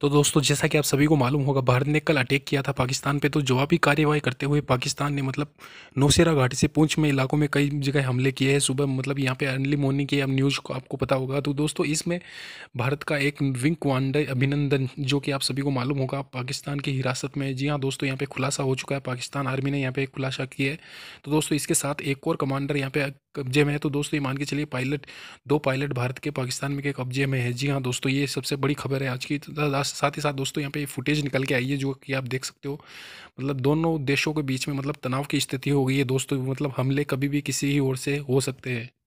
तो दोस्तों जैसा कि आप सभी को मालूम होगा भारत ने कल अटैक किया था पाकिस्तान पे तो जवाबी कार्यवाही करते हुए पाकिस्तान ने मतलब नौशेरा घाटी से पूंछ में इलाकों में कई जगह हमले किए हैं सुबह मतलब यहाँ पे अर्ली मॉर्निंग की अब न्यूज़ को आपको पता होगा तो दोस्तों इसमें भारत का एक विंग कमांडर अभिनंदन जो कि आप सभी को मालूम होगा पाकिस्तान की हिरासत में जी हाँ दोस्तों यहाँ पर खुलासा हो चुका है पाकिस्तान आर्मी ने यहाँ पर खुलासा किया है तो दोस्तों इसके साथ एक और कमांडर यहाँ पर कब्जे में है तो दोस्तों ये मान के चलिए पायलट दो पायलट भारत के पाकिस्तान में के कब्जे में है जी हाँ दोस्तों ये सबसे बड़ी खबर है आज की तो साथ ही साथ दोस्तों यहाँ पे फुटेज निकल के आई है जो कि आप देख सकते हो मतलब दोनों देशों के बीच में मतलब तनाव की स्थिति हो गई है दोस्तों मतलब हमले कभी भी किसी ही ओर से हो सकते हैं